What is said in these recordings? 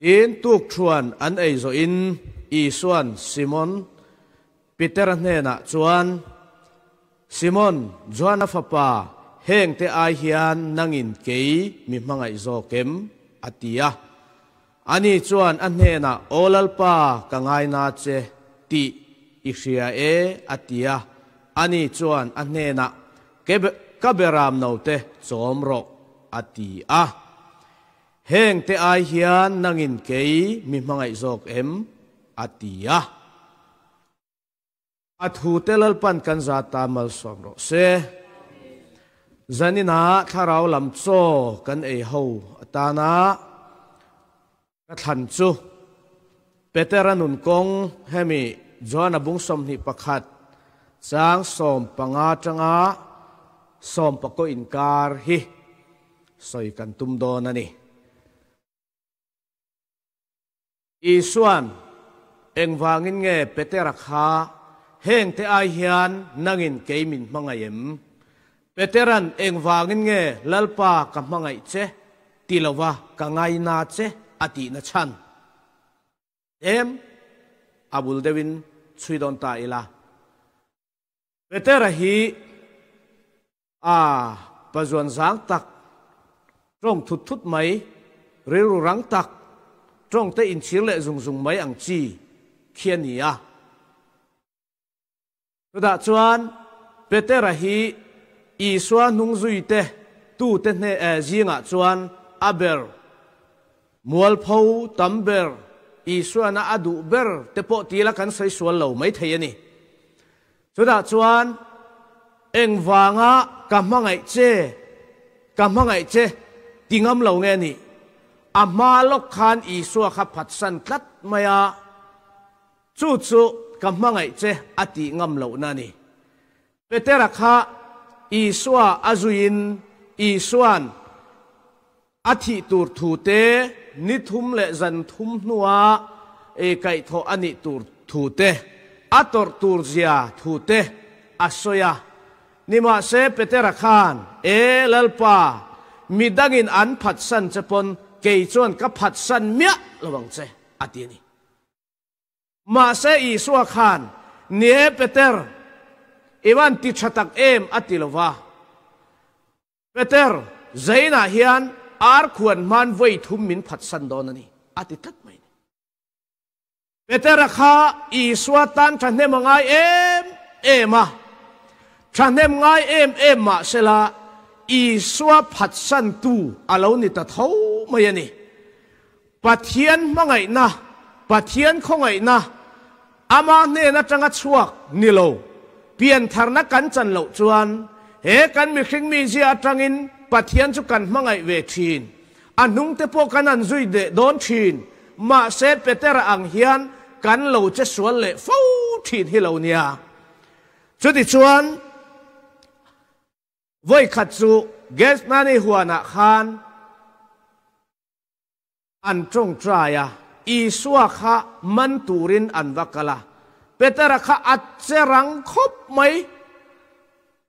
in à. tuk chuan an ei zo in i suan simon peter hne na chuan simon juan afapa heng te ai hian nangin ke mi mangai zo kem atia ani chuan an hne na olalpa kangai na che ti isia e atia ani chuan an hne na ke kaberam no te chomro atia heng te ai hian nangin ke mi mangai zok em atia at hu telal pan kan za mal som se zanina tharaw lamcho kan ei ho atana ka than chu peteran kong hemi jona bung som ni pakhat chang som panga changa som pako inkar hi soi kan tum na ni อีส่วนเองวางินเงเปเตรักหาเฮงเตอาเฮียนนังินเกมินมังไงเอ็มเปเตรันเองวางินเงลลปากับมังไงเจตีลวะกังไงนาเจอดีนชันเอ็มอาบุลเดวินสุยดอนตาอีลาเปเตรฮีอาปะจวนสางตักตรงทุดทุดไหมเรือรังตัก trong te in chiếng lệ dùng dùng mấy ảnh chi khiên nhỉ à tôi đã chuan bê tê ra hi ý xoa nung duy tê tu tê nê e di ngạ chuan aber mual phâu tấm ber ý xoa na adu ber tê bộ tí là cắn say xoa lâu mấy thầy nhỉ tôi đã chuan eng vanga kamangay che chê tiếng âm lâu nghe nhỉ อามาลกคานอีสัวขับผัดสันกัดมายาจู่จู่กัมังไงเจอติงำเหล่านั้นนี่เปเตระคาอีสัวอาจุยินอีสวนอธิตูรทูเตนิทุมเลจันทุมนัวเอกไกทออันิตูรทูเตอตรตูรเซียทูเตอสโยานิมาเซเปเตระคานเอลลปามีดังอินอันผัดสันจะปนเกยจวนกับผัดสันเมียระวังเจอายีนี้มาเสอีสวขานเนเปเตอร์อีวันติชตักเอ็มอาติลวาเปเตอร์ใจน่ะเฮียนอาร์ควรมันไว้ทุ่มมินผัดสันดอนนี่อาติทัดไม่เปเตอร์ข้าอีสวตันฉันเนมงายเอ็มเอ็มะฉันเนมงายเอ็มเอมมาเสลาอีสวผัดสันตูอาลวนี่ตาท้มยนี่ปัทเทียนมั่งไงนะปัทเทียนคงไงนะอามาเน่นะจังกัดชวกนี่โลเปลี่ยนทารนักกันจันโลจวนเฮกันมีคริงมีเสียจังอินปัทเทียนจุกันมั่งไงเวทีนอันนุ่งเตปโปกันอันซุยเดโดนทีนมาเซตเปเตระอังเฮียนกันโลจะสวนเละฟูทีนฮหโลาเนียจุดที่ชวนไว้ขัดสุเกสนาในหัวนาคานอันตรงตรายอีสวขะมันตูรินอันวักละเปตระขะอัจเจรังคบไหม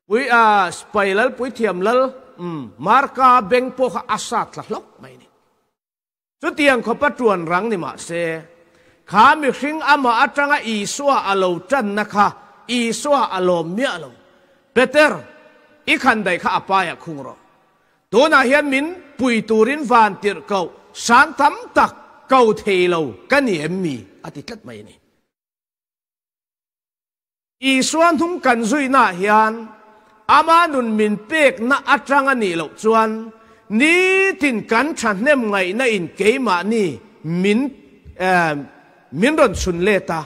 ปุยอาสไปลลปุยเทียมลลมาร์กาเบงโปขะอาสัตละลบไหมนี่จุดเตียงขบปรวนรังนี่มาเซขามิชิงอามาอัจงอีสวอโลจันนะคะอีสวอโลเมีอโลเปตอร์อีขันใดข้าอปายคุงรอตัวนาเฮียนมินปุยตูรินวานติรเกา sáng tắm tặc cầu thề lầu cái niệm mì à thì kết mày này Y xoan thúng cần duy na hiền ama nun min pek na atrang ani lo chuan ni tin kan than nem ngai na in ke ma ni min à, min ron sun le ta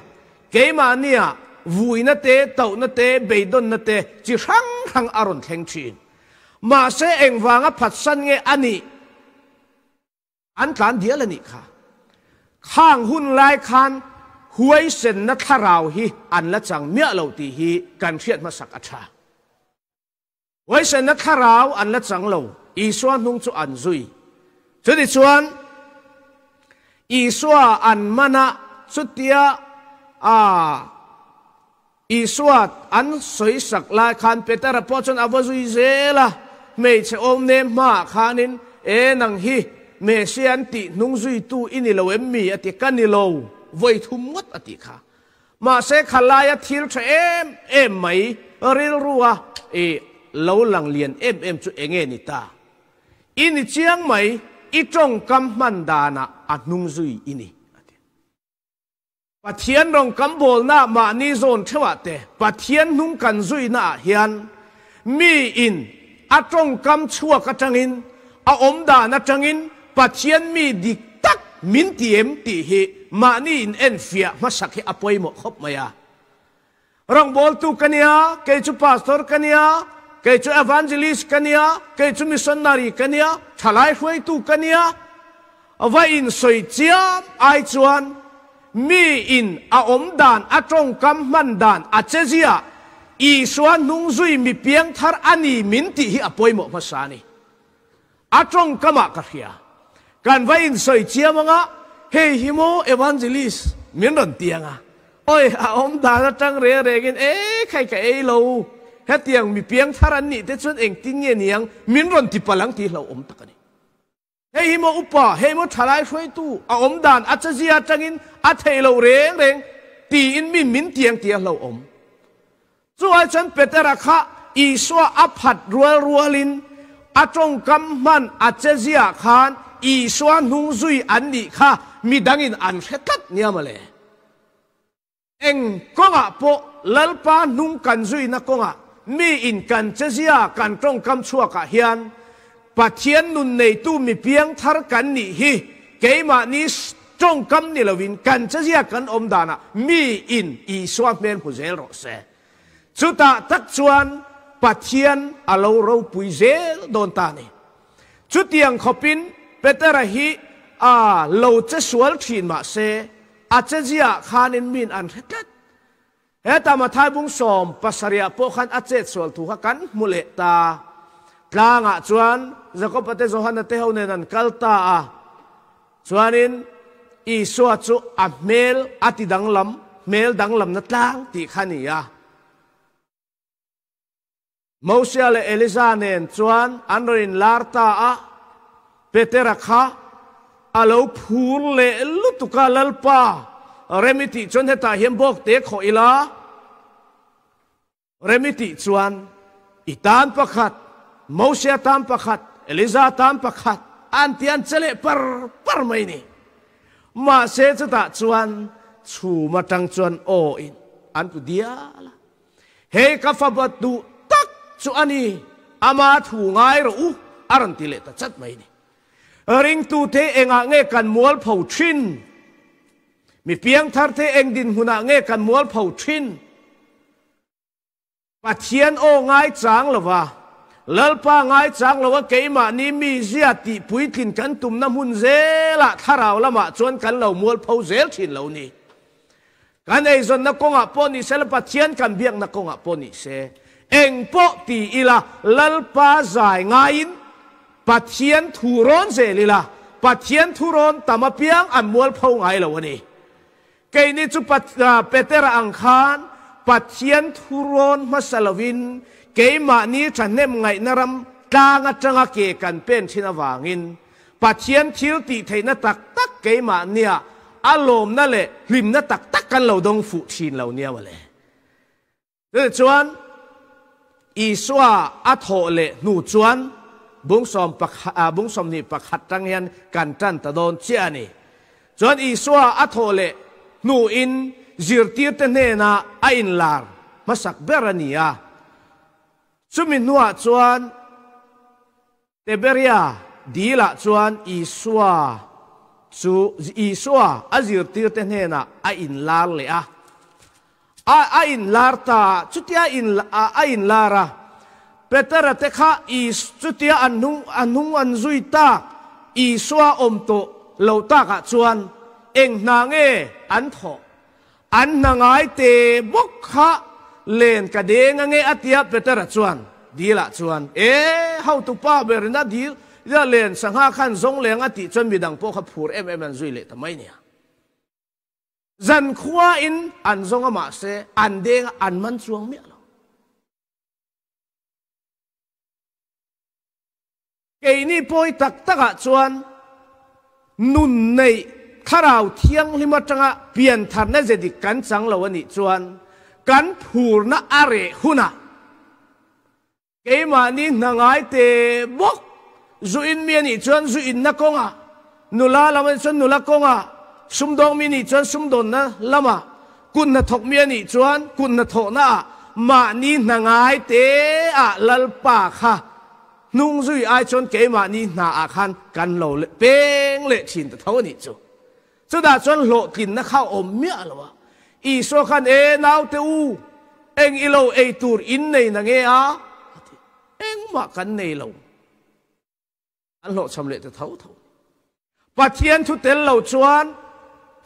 ke ma ni a vui na te tau na te be don na te chi hang hang aron thleng chin ma se eng wanga phat san nge ani อันตรานเดียลนี่ค่ะข้างหุ่นลายคันหวยเส้นนัทราวฮีอันละจังเมียเราตีฮีกันเทียดมาสักอัชาหวยเส้นนัทราวอันละจังเราอีส่วนนุ่งจุอันซุยจุดอีส่วนอีส่วนอันมานะจุดเดียอ่าอีส่วนอันสวยสักลายคันเปตระพอจนอวซุยเซละไม่ใช่อมเนมาคานินเอนังฮีเมเชียนตินุงซุยตูอินิโลเอมมีอติกันนิโลวทุมวัดอติคามาเซขลายทิลเทเอมเอมไหมริลรัวเอเลาหลังเลียนเอมเอมจุเองเงนิตาอินิเชียงไหมอีจงกำมันดานะอันุงซุยอินิปะเทียนรองกำบลนามานิโซนเทวะเตปะเทียนนุงกันซุยนาเฮียนมีอินอัจงกำชั่วกระจังอินอาอมดานะจังอิน pachian mi dik tak min tiem ti hi ma ni in en fia ma sak hi apoi mo khop rong bol tu kania ke pastor kania ke chu evangelist kania ke chu missionary kania thalai hoi tu kania wa in soi chiam ai chuan mi in a a trong kam man a chezia i suan mi piang ani min ti hi apoi mo a trong kama khia kan vậy in soi mong anga he himo evangelist min ron à, ôi à om đã na trăng rẻ rẻ gen ê khai cái e lâu, he tiang mi piang tharan nị te chun eng tin nghe niang min ron ti palang ti lo om takani à he himo upa he mo thalai hoi tu a om dan a cha zia à, tangin a à, thei lâu rẻ rẻ, ti in min min tiang tia lâu om chu ai chan petera kha iswa aphat rual rualin atong kamman achezia khan อีสวนุ่งซุยอันนี้ค่ะมีดังอินอันเสตัดเนี่ยมาเลยเอ็งก็งะปุะลลปานุ่งกันซุยนะก็งะมีอินกันเจียกันตรงคำชั่วกะเฮียนปัจเจียนนุนในตู้มีเพียงทารกันนี่ฮีเกมานี้ตรงคำนี่ละวินกันเจียกันอมดานะมีอินอีสวเมนผู้เจลรสเซสุตาตักชวนปัจเจียนอโลโรปุยเจลโดนตานี่จุดยังขบินปตระฮีอ่าเราจะสวนทีนมาเซอาจจะียขานินมินอันเหตเอตามาทายบุงสมปัสริยพกันอาจจะสวนถูกกันมุเลตากลางอ่ะชวนจะก็ปฏิโสหันเทานันกัลตาชวนินอีสวดุอัมเมลอติดังลำเมลดังลำนัดลางติขานียะมอเซลเอลิซาเนนชวนอันรินลาร์ตาอ่ะปเตระคาอาลูพูลเลลุตุกาลลปาเรมิติชนเหตาเฮมบอกเตขออิลาเรมิติชวนอิตานประขัดมูเซตามประขัดเอลิซาตามประขัดอันที่อันเจเลปร์ปร์ไม่นี่มาเซจตาชวนชูมาดังชวนโออินอันกุดียละเฮกาฟบัตดูตักชวนนี่อามาถูไงายรู้อรันติเลตัดจัดไม่นี่ริงตูเทเองอ่ะเงกันมัลเผาชินมีเพียงทาร์เทเองดินหุนอาเงกันมัลเผาชินปะเจียนโอง่ายจังเลยวะเลลปาง่ายจังเลยวะเกมานี้มีเสียติปุยกินกันตุ่มน้ำหุนเจละทาราละมาชวนกันเหล่ามัลเผาเจลชินเหล่านี้กันไอ้ส่วนนักกงอ่ะปนิเซลปัจเจียนกันเบียงนักกงอ่ะปนิเซเองปกติอีละเลลปาใจง่ายปัดเทียนถูร้อนเสลีละปัดเทียนถูร้อนตามาเพียงอันมวลพงไงลหว่นนี้เกนี้จุปัดเปเตระอังคารปัดเทียนถูร้อนมาสลวิน เกมานี้จะเนมไงนรำตางจังเกกันเป็นชินวางินปัดเทียนทิวตีเทนตักตักเกมานี้อารมณ์นั่นแหละริมนตักตักกันเราดงฝูชินเราเนี่ยวะเลยเดจวนอีสวาอัโทเลหนูจวน bung som pak a ah, ah, bung som ni pak hat tang hian kan tan ta don chia ni chuan i swa a thole nu in zirtir te ne na a in lar masak berania chumi nuwa chuan teberia dila chuan i swa chu i swa a zirtir te ne na a in lar le a a in lar ta chutia in a in lara Peter te kha i chutia anung anung an zui ta i swa om to lo ta ka chuan eng na nge an tho an na ngai te bok kha len ka de nga nge atia Peter chuan di la chuan e how to pa ber na di ya len sang ha khan zong leng ati chuan midang po kha phur em em an zui le tamai nia zan khua in an zong ma se an de an man chuang mi cái này bôi tắc tắc à chuan nun này tharau thiang lima changa pian thar na je di kan chang lo ani chuan kan phur na are huna cái mà ni nangai te bok zuin mi ni chuan zuin na konga nula lama chuan nula konga sumdong mi ni chuan sumdon na lama kun na thok mi ni chuan kun na tho na ah. ma ni nangai te a ah, lalpa kha นุ่งรุยไอจนเกมานี่นาอาคันกันโหาเละเป่งเละชินตะเท่านี้จูสุดาจนโลกินนะข้าอมเมียละวะอีโซคันเอนาวเตอูเอ็งอีโลเอตูรอินในนังเออาเอ็งมากันในเราอันโลชำเละตะเท่าเท่าปัจเจียนทุเตลเราชวน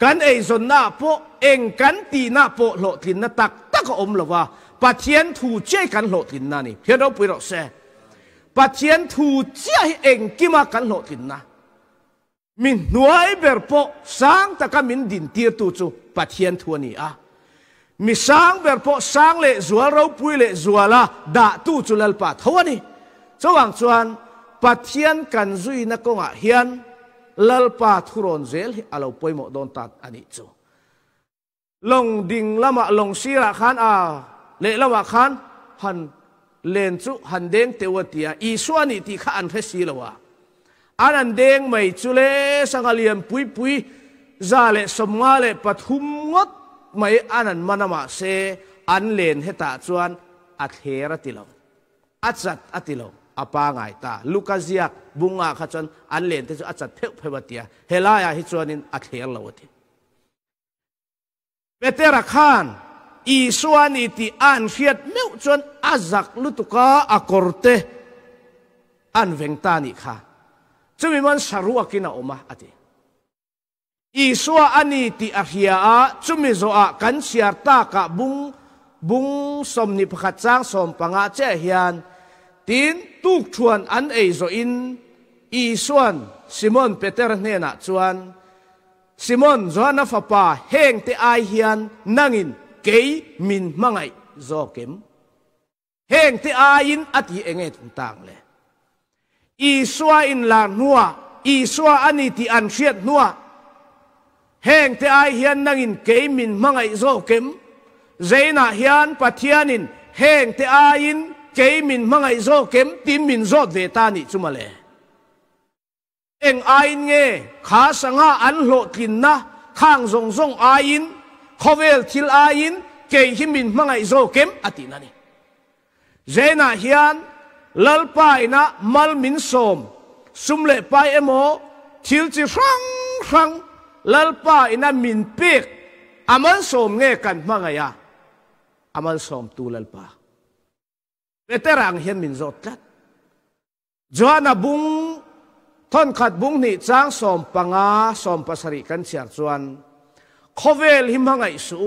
กันเอจนหน้าโปเอ็งกันตีหน้าโปโลกินนะตักตักอมละวะปัจเจียนถูเจกันโลกินนั่นนี่เพียงเราไปเราเสปัจเจียนทูเจ้าเองกิมากันโลดินนะมินหน่วยเบรโปสังตะก็มินดินเตียตูจูปัจเจียนทัวนี่อ่ะมิสังเบรโปสังเล่จัวเราปุยเล่จัวละด่าตูจูเลลปัดเท่านี้สว่างชวนปัจเจียนกันซุยนักกงอ่ะเฮียนเลลปัดทุรนเซลอาเราปุยหมดโดนตัดอันนี้จูลงดิ่งละมะลงซีระขันอ่ะเล่ละวะขันหันเลนจุหันเดงเทวตียอีส่วนนี้ที่ข้าอันเทศีลวะอันอันเดงไม่จุเลสังเลียมปุยปุยจาเลสมาเลปัทุมงดไม่อันอันมานมาเซอันเลนเฮตาจวนอัตเฮรติลงอัจัดอัติลงอปางไงตาลูกาเซียกบุงอาขจนอันเลนที่อัจัดเทวเพวตียเฮลายาฮิจวนินอัตเฮรละวะิีเวเตระคานอีสวนีที่อันเฟียดเมื่อชวนอาจักลุตุกาอากรเตอันเวงตานิค่ะจะมมันสรุกินาอมาอติอีสวานีที่อาเฮียอาจะมีโซอากันเสียตากะบุงบุงสมนิพขัดจางสมปังอาเจฮียนตินตุกชวนอันเอโซอินอีสวนซิมอนเปเตอร์เนนักชวนซิมอนจวนนฟปาเฮงเตไอเฮียนนังอิน kế min mangai zo kem heng te a in ati enge tang le i swa in la nuwa i swa ani ti an hriat nuwa heng te ai hian nang in ke min mangai zo kem zeina hian pathianin heng te a in ke min mangai zo kém tim min zo ve ta ni chuma le eng ai nge kha sanga an lo tin na khang zong zong ai in khovel thil a in ke hi min mangai zo kem atina ni zena hian lalpai na mal min som sumle pai emo thil chi rang rang lalpai na min pek aman som nge kan mangaya amal som tu lalpa veterang hian min zot lat joana bung ton khat bung ni chang som panga som pasari kan chiar chuan khovel hi mangai su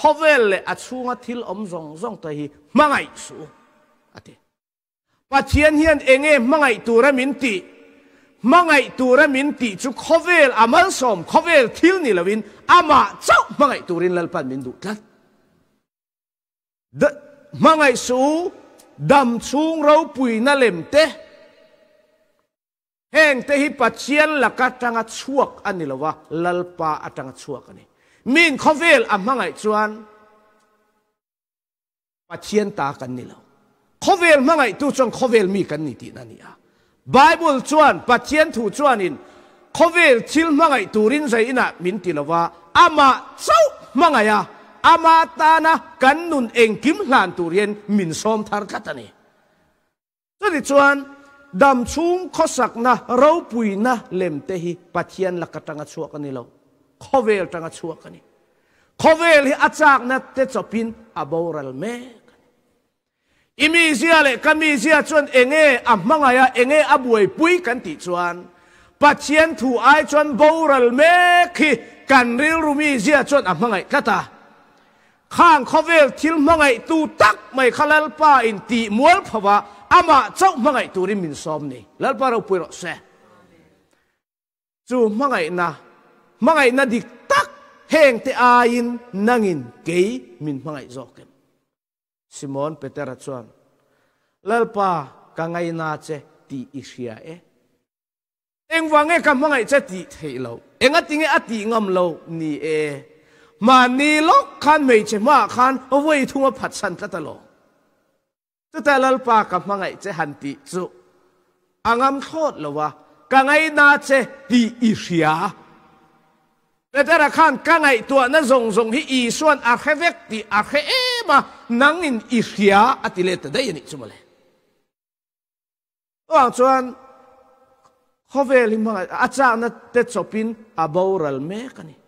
khovel le achunga thil om zong zong ta hi mangai su ate pathian hian enge mangai ra min ti mangai ra min ti chu khovel amal som khovel thil ni lovin ama chau mangai turin lalpan min du tlat da mangai su dam chung rau pui na lem te heng te hi pathian laka tanga chuak ani lova lalpa atanga chuak ani min khovel am mangai chuan pathian ta kan ni lo khovel mangai tu chong khovel mi kan ni ti na ni a bible chuan pathian thu chuan in khovel chil mangai turin zai ina min ti lova ama chau mangai a ama ta na kan nun eng kim hlan turien min som thar katani chani chuan dam chung khosak na ro pui na lem te hi pathian lakatanga chuak ani lo ขวเวลตั้งชัวกันนี่ขวเวลที่อาจารย์นัดเตจพินอับอรัลเมกอิมีเสียเลยก็มีเสียชวนเองเออัมมังองเองเออับวยปุยกันติชวนปัจเจียนถูไอชวนบรัลเมีิกันริรูมีเสียชวนอัมมังไงก็ตาข้างขวเวลทิลมังไงตูตักไม่ขลัลป้าอินติมวลพบวะอามาเจ้ามังไงตูริมินซอมนี่แล้วปาเราปุยรอเสจูมังไงนะมังไงนัดิตักเหงเตอายินนังินเกยมินมังไงจอกเองซิมอนเปเตอร์ชวนลลปากังไงนาเจตีอิชยาเอเองวังเอกมังไงเจตีเทลลเองติเงอติงอมโลนีเอมานีโลกขันไม่เชมาขันเอาไว้ทุ่งผัดสันตะตะโลตัแต่ลลปากับมังไงเจหันตีจุอังอมโทษละวะกังไงนาเจตีอิชยาและแต่ละขั้นก็ไงตัวนั้นท่งท่งให้อีส่วนอาเขเวกติอาเคเอมานั่งอินอิสยาอติเลตได้ยันอีกสมัยว่างส่วนขเวลิมาอาจารย์นั้นเต็ดสปินอาบอวรัลเมกันนี่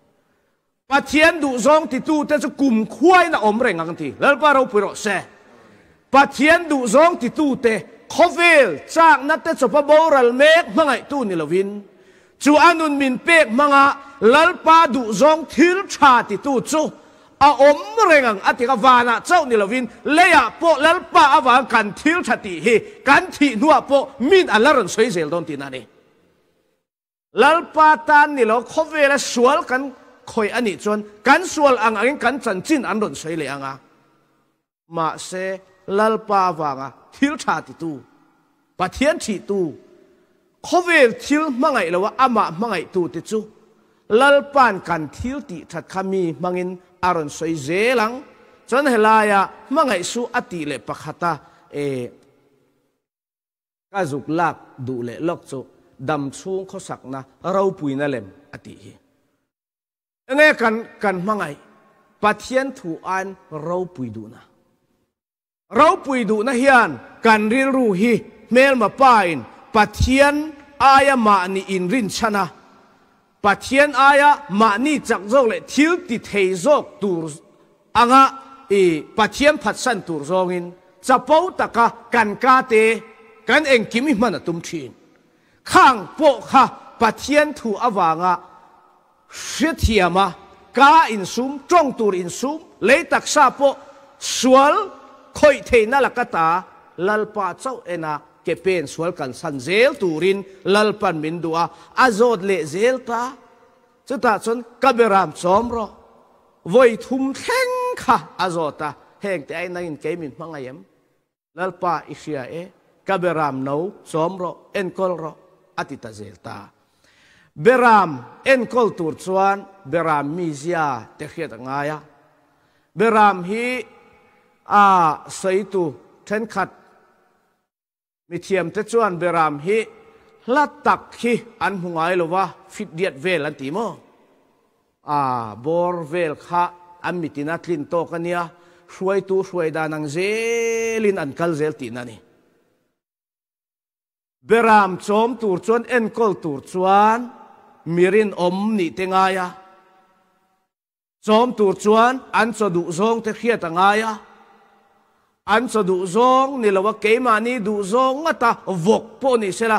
ปัจเจียนดูท่งที่ตู้เต็ดกุมควายน่ะอมเร่งกันทีแล้วพาเราไปรอเสปัจเจียนดูท่งที่ตู้เต็ดขเวลจากนั้นเต็ดสปบอวรัลเมกมั่งไงตู้นิลวิน chu anun min pek manga lalpa du zong thil cha ti tu chu a om rengang ati ka vana chau ni lovin leya po lalpa awa kan thil cha ti hi kan thi nuwa po min alaran soi zel don ti nani lalpa tan ni lo khovela sual kan khoi ani chon kan sual ang ang kan chan chin an ron soi le anga ma se lalpa wanga thil cha ti tu pathian chi tu ขเวลทิลมังไงละว่าอามามังไงตูติจูลลปานกันทิลติทัดขามีมังอินอารอนสวยเจลังจนเฮลายะมังไงสูอติเลปะขัตาเอกาจุกลักดูเลล็อกจูดำชูงเขสักนะเราปุยนั่นเลมอติฮีเงี้ยกันกันมังไงปัทยนถูอันเราปุยดูนะเราปุยดูนะเฮียนกันริยรูฮีเมลมาป้าอินปัทยนอายะมานีอินรินชนะปัทยนอายะมานีจักโจเลทิลติเทยโจกตูรอังะอีปัทยนพัดสันตูรโจงินจะปูตะกะกันกาเตกันเองกิมิมันตุมทีนข้างโปะค่ะปัทยนถูอวางะเสียเทียมะกาอินซุมจ้องตูรอินซุมเลยตักซาโปสวลคอยเทนละกตาลลปาเจ้าเอนา ke pen sual kan san zel turin lalpan min dua azot le zel ta chu ta chon kaberam chom ro voi thum theng kha azota heng te ai nain ke min mangayem lal pa isia e kaberam no somro ro en kol ro atita zel ta beram en kol tur chuan beram Mizia zia te khiat ngaya beram hi a saitu then khat มีเทียมเตจวนเบรามฮิลัดตักฮิอันหงายลวะฟิดเดียดเวลันติโมอ่าบอร์เวลค่ะอันมีตินักลินโตกันเนี่ยช่วยตูช่วยดานังเซลินอันกัลเซลตินันนี่เบรามชมตูรชวนเอ็นกอลตูรชวนมิรินอมนี่เตงายะชมตูรชวนอันสะดุทรงเตเขียตังายะอันสะดุซงนี่เราว่าเกมานี่ดูซงงตาวกพนี่เสละ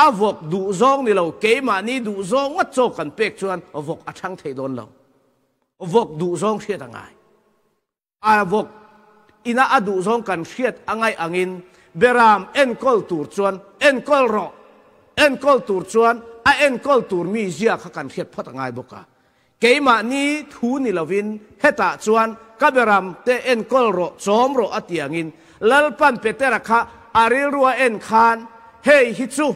อาวกดูซงนี่เราเกมานี่ดูซงงตโจกันเป็กชวนวกอัชางเทดนเราวกดูซงเชียต่างไงอาวกอินาอดดซงกันเชียต่างไงอังอินเบรามเอ็นกอลตูร์ชวนเอ็นกอลรอเอ็นกอลตูร์ชวนอ่เอ็นกอลตูร์มีเสียขันเชียพอด่างไงบุกาเกมานี้ทูนิลวินเฮตาชวนกับรามเตเอ็นกอลโรสอมโรอติยังินลลปันเปเตระคะอาริรัวเอ็นคานเฮฮิตซู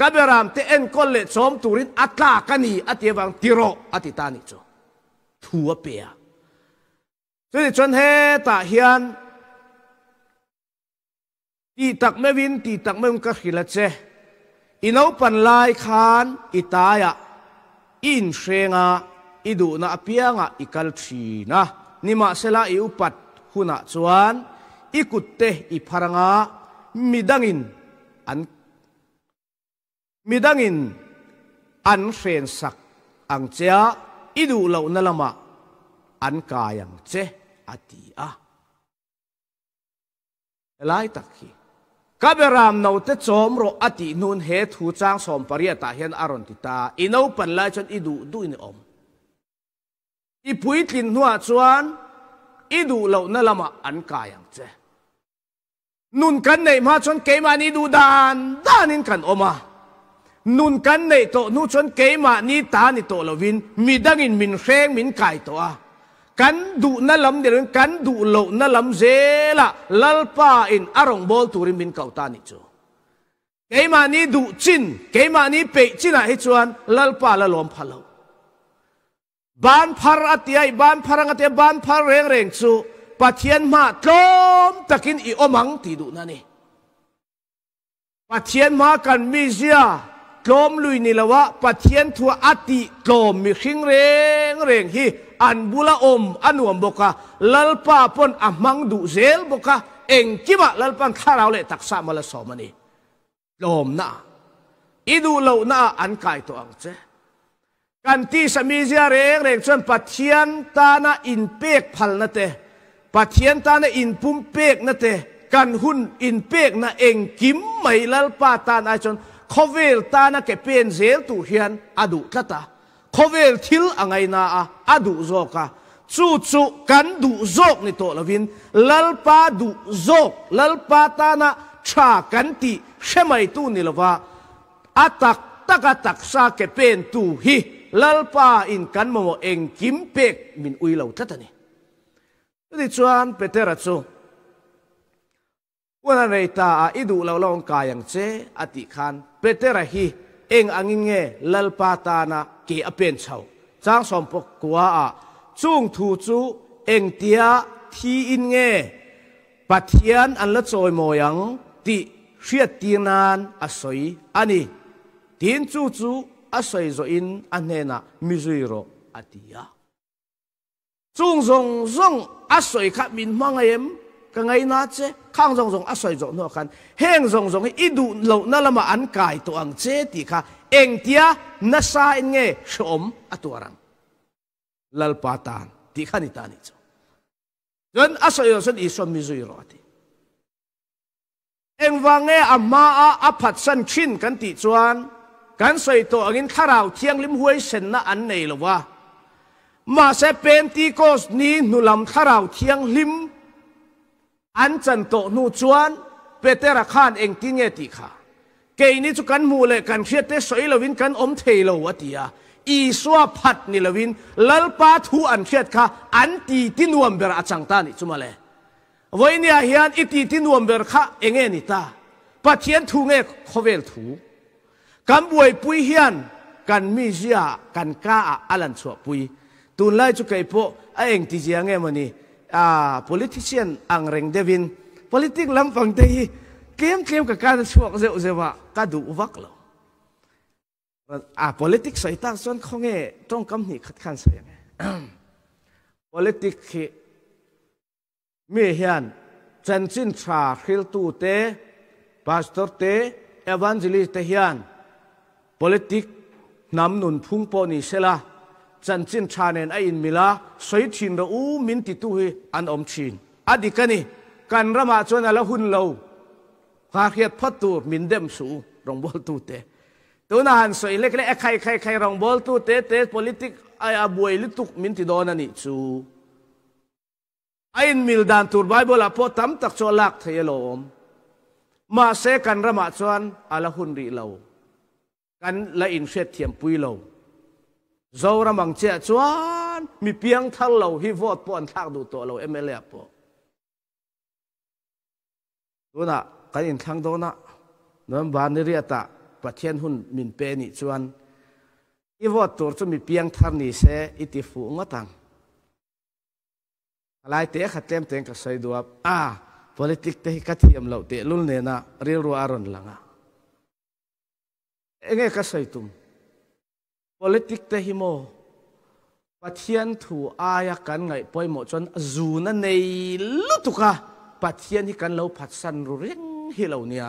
กับรามเตเอ็นกอลเลสอมตูรินอัตลากันีอติยวังติโรอติตานิจูทัวเปียซึ่งจนเฮตาเฮียนตีตักเมวินตีตักเมวงกะขิละเจอินเอาปันลายคานอิตายะอินเชงา i du na apianga i kal thi na nima sela i upat huna chuan i kutte i pharanga midangin an midangin an hren sak ang cha i du lo na lama an kayang che ati a lai takhi kaberam no te chom ro ati nun he thu chang som pariata hian aron tita ino pan lai chon idu du ni om อีพุยตินหัวชวนอีดูเหล่านั่นละมาอันกายังเจนุนกันในมาชนเกมานี่ดูดานด้านินกันออกมานุนกันในโตนุชนเกมานี่ตาในี่โตละวินมีดังอินมินเชงมินไกยตัวกันดูนั่นลำเดือนกันดูเหล่านั่นลำเจละลัลป้าอินอารมณ์บอลตูริมินเก่าตานี่จูเกมานี่ดูจินเกมานี่เปะจินะให้ชวนลัลป้าละลอมพะโลบ้านพารัตยัยบ้านพารังตยบ้านพารเรงเรงสูปจเจียนมาตอมตะกินอีอมังติดูนั่นนี่ปัจเจียนมากันมีเสียตอมลุยนี่ละวะปัจเจียนทัวอติตอมมีขิงเรงเรงฮีอันบุลาอมอันวมบกะลลปาปนอมังดูเซลบกะเองจิบะลลปันข้าเราเลยตักสามละสอมันนี่ลอมนะอีดูเลวนาอันกายตัวอังเจกันที่สมิจเรงเรงชนปัียนตานาอินเปกพัลนาเตปัียนตานาอินพุ่มเปกนาเตกันหุ่นอินเปกนาเองกิมไม่ละปาตานาชนขเวลตานาเกเป็นเซลตุเฮียนอดุัตาขเวลทิลอังไงนาอดุโซกะจู่จู่กันดุโซกนี่ตัวละวินลลปาดุโซกลลปาตานาชากันติเชไม่ตูนี่ละว่าอาตักตักตักซาเกเป็นตูฮี lalpa in kan mo eng kim pek min ui lo thatani ti chuan petera chu wana nei ta a idu lo long ka yang che ati khan petera hi eng angin nge lalpa ta na ke apen chho chang som pok kwa a chung thu chu eng tia thi in nge pathian an la choi moyang ti hriat ti nan a soi ani tin chu chu asai zo in anena mizuiro atia chung zong zong asoi kha min mangaem ka ngai na che khang zong zong asoi zo no khan heng zong zong i du lo na lama an kai to ang che ti kha eng tia na sa in nge shom atuarang lal patan ti khani tani Mizuiro 전 아서요 vang 이소 미주이로 아티 엥왕에 아마 아팟산 친 간티 주안 กันสวยตัวอินทาราวเที่ยงลิมหวยเซนนะอันไหนหรอวะมาเพเป็นตีโกสนี้นุลำทาราวเที่ยงลิมอันจันโตนูจวนเปเตระคานเองที่เงติค่ะเกยนี้จุกันมูเลกันเชียเตสวยลวินกันอมเทลวะตียอีสวาพัดนิลวินลลปาทูอันเชียดค่ะอันตีที่นวมเบรอาจังตานิจุมาเลยวันนี้เฮียนอีตีที่นวมเบรค่ะเองเงนิตาปัจเจียนทูเงคเวลทูกำบวยปุยเฮียนกันมีเสียกันก้าอัลันสวปุยตุนไล่ชุกไอโปไอเองที่เสียงเงี้ยมันนี่อ่าพอลิติเ c ียนอังเริงเดวินพอลิติกลำฟังไดเคลมเคลมกับการสวกเจ้าเจ้าวะกัดูวักโลอ่า politics ใส่ตาส่วนของเงี้ยต้องกำหนิขัดขันเสียงเงี้ย p o l ิ t i c s คมีเฮียนจันทร์ชาฮิลตูเต้พาสตอร์เต้เอวานจิลิสเตเฮียน p o l i t i c นำหนุนพุ่งปนิเสละจันจินชาเนนไออินมิลาสวยชินระอูมินติตุฮีอันอมชินอดีกันนี่การระมาชวนละหุนเราหาเหียดพัตูมินเดมสูรองบอลตูเตตัวนันสวยเล็กเล็กใครใครใครรองบอลตูเตเต p o l i t i c ไออาบวยลิตุกมินติดอนันนี่สูไออินมิลดันตูร์ไบเบิลอะพอตัมตักชวลักเทยลอมมาเซกันระมาชวนละหุนรีเลวกันละอินเสยเทียมปุยเรลโจระมังเจ้าชวนมีเพียงทั้งเราฮิวอดปอนทักดูตัวเราเอ็มเลียปอดูนะกันอินทังตัวนะน้นบานนีเรียตะประเทศหุ่นมินเปนิชวนฮิวอดตัวจะมีเพียงทันนี้เสอิติฟูงตังลายเตะขัดเต็มเต็งกับสายดูอ่ะ politics เตะกัดเทียมเราเตะลุ่นเนน่าเรียรัวอารมณ์ละง่ะเองก็ใส่ตุ้ม politic เตหิโมปัจเจียนถูอายกันไงพอยหมดจนจูนันในลุตุกะปัจเจียนที่กันเราผัดสันรุ่งฮิเลวเนีย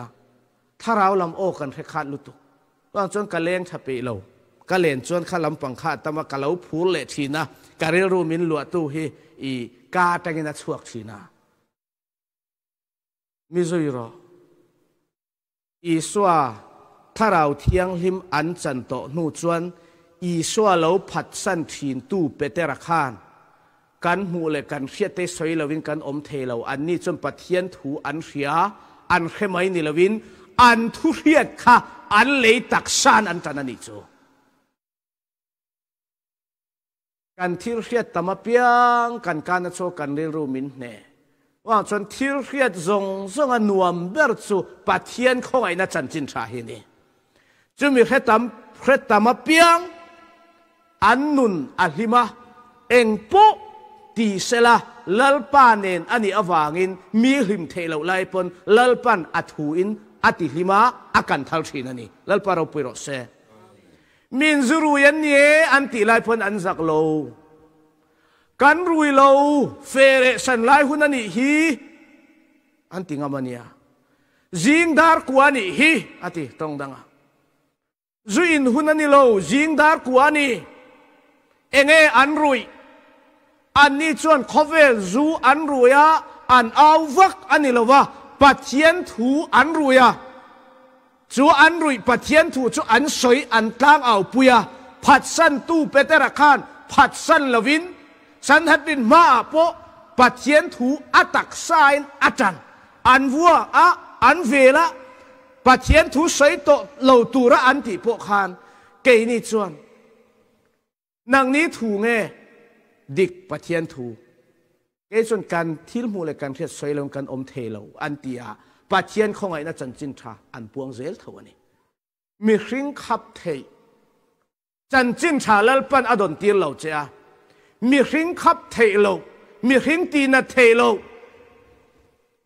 ถ้าเราลำโอ้กันแค่ขาดลุตุก็จนกะเลงทะเีเรากะเลงจนข้าลำปังข้าดตมากะเราผูเละชีนะกะเรรู้มินลวดตู้ฮีอีกาตังินัชวกทีนะ มิจุยโรอีสวาถ้าเราเที่ยงหิมอันจันโตนูจวนอีสววเลาผัดสั้นทีนตู้เปเตระคานกันหูเลยกันเสียเตสอยเลวินกันอมเทเราอันนี้จนปะเทียนถูอันเสียอันเข้มไอนิลวินอันทุเรียดค่ะอันเลยตักสานอันตันนิจูกันทิรเรียตมะเพียงกันการโชกันเรียนรู้มินเน่ว่าจนทิรเรียดจงจงอนวมเบิร์จูปะเทียนข้อไอนัจันจินชาเฮนี่จึงมีเคตัมเคตัมาเปียงอันนุนอัลฮิมาเองปุตีเสลาลลปานเองอันนี้อวางินมีหิมเทลไลปนลลปันอัทูอินอัติฮิมาอาการทัลชินันนี้ลลปาเราปิโรเซมินซูรุยันเยอันติไลปนอันสักโลกันรุยโลเฟเรสันไลหุนันนี่ฮีอันติงามันยาจิงดาร์กวานี่ฮีอันติตรงดังอ่ะจุอินหุนันิโลจิงดาร์กัานีเองเออันรุยอันนี้ชวนคอเวลจูอันรุยะอันเอาวักอันนี้ละวะปัจเจียนถูอันรุยะจูอันรุยปัจเจียนถูจูอันสวยอันตั้งเอาปุยะผัดสั้นตู้เปเตระคานผัดสั้นลวินสันหัดดินมาโปปัจเจียนถูอัตักไซน์อัจรย์อันวัวอะอันเวละปัจเจียนทุสัยโตเหล่าตูระอันติพวกคานเกนี่จวนนางนี้ถูเงดิกปัจเจียนถูเกส่วนการทิลมูลการเทียดสวยลงกันอมเทลอันติอาปัจเจียนของไอ้นั่นจันจินทราอันปวงเซลเทวานี้ มีหิงขับเทจันจินทราแล้วปันอดนตีเลาเจ้ามีหิงขับเทโลมีหิงตีนดเทโล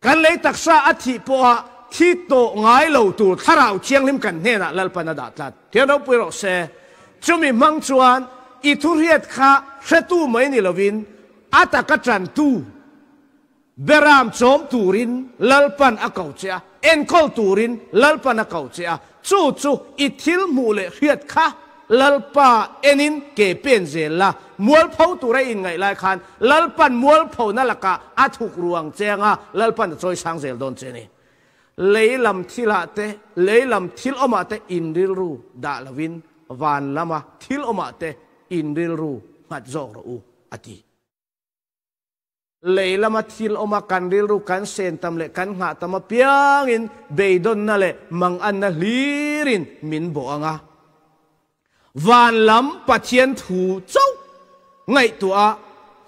กันเลยตักษาอธิปวะที่โตงายเหลาตูถ้าเราเชียงลิมกันเนี่ยนะลลปนดาตัดเที่เราไปรอเสจมีมังชวนอิทุเรียดค่ะเชตูไม่นีละวินอัตากจันตูเบรามชมตูรินลลปันอากาเชียเอ็นคอลตูรินลลปันอากาเชียจูจูอิทิลมูเลเรียดข้าลลปาเอ็นินเกเปีนเซลละมวลพผาตูวไรอินไงลายคันลลปันมวลพาวนั่นละกะอาถุกรวงเจงอ่ะลลปันจะช่ยสรางเซลโดนเจนีเลยลำทิลาเตเลยลำทิลอมาเตอินดิลรูดาลวินวานละมาทิลอมาเตอินดิลรูมัดจอกรูอติเลยลำมาทิลอมากันดิลรูกันเซนตำเลกันหาตมาเพียงอินเบยดอนนั่นเลมังอันนั่นลีรินมินบ่อังะวานลำปะเทียนถูเจ้าไงตัว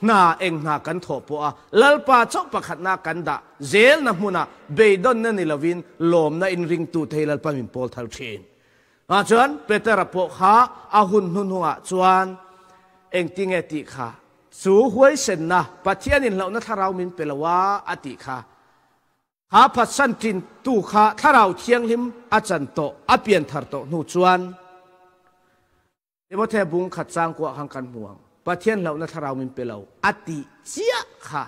นาเองนากันทบปัวลลปาชกประคัดนากันดะเจลนะมุนะเบดอนนั่นนิลวินลมนาอินริงตูเทลลปามินพอลทัลชินอาจารย์เปตร์ปกขาอาหุนหุนหัวจวนเองติงเอติขาสูหวยเซนนะปัจเจียนินเหล่านั้นทารามินเปลวาอติขาหาพัสันจินตูขาทาราเชียงลิมอาจารย์โตอเปียนทารโตนูจวนเดี๋ยวเทบุงขัดสร้างกว่าหังกันห่วงประเทศเรานะเรามินเปเราอติเจียค่ะ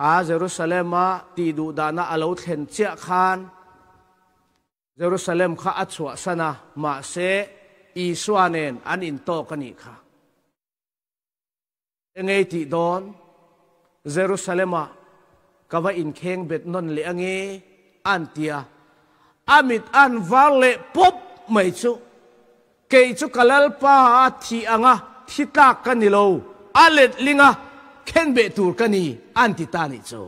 ฮาเยรูซาเล็มตีดูดานะอาลูวเทนเจียคานเยรูซาเล็มข้าอัศวสนะมาเซอีสวาเนอันอินโตกันอีกค่ะเองยติดอนเยรูซาเล็มก็ว่าอินเคงเบ็ดนนเลียงเงอันเตียอามิดอันวาเลปุบไม่ชุกยจุกัลลปาทีอังะทิตากันิโลอเลลิงะเคนเบตูร์กันีอันติตานิจู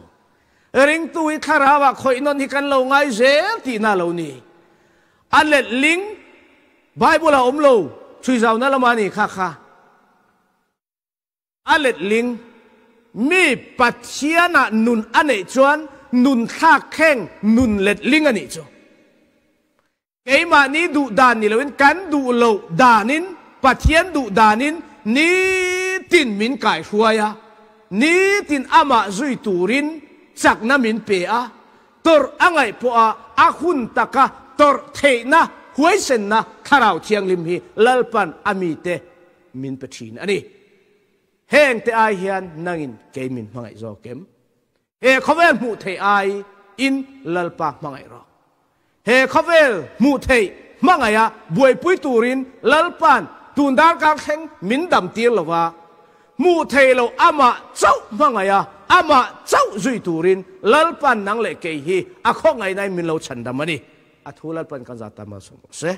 ริงตุยคาราวะคอยนนทิกันโลงไงเซตินาโลนีอัเลลิงไบบุลาอมโลช่วยเราหน้ลมานีค่ะค่ะอัเลลิงมีปัจเจียนนุนอันเนจวนนุนข้าแข้งนุนเลดลิงอันนี้จูไอมานี้ดุดานี่เลวินกันดุเลวดานินปัจเจียนดุดานินนี่ตินมินไก่ชัวยะนี่ตินอามาจุยตูรินจากน้ำมินเปียตอร์อังไงปัวอาคุณตะกะตอร์เทนะหวยเซนนะคาราวเชียงลิมฮีลลปันอามีเตมินปจีนอันนี้เหงเตอาเฮียนนังอินเกมินมังไงจอเกมเอคเวนมูเทอายอินลลปังมังไงรอ he khavel mu thei mangaya buai pui turin lalpan tundar kang kheng min dam tir lawa mu thei lo ama chau mangaya ama chau zui turin lalpan nang le ke hi a kho ngai nai min lo chandamani thu lalpan kan jata ma sumo se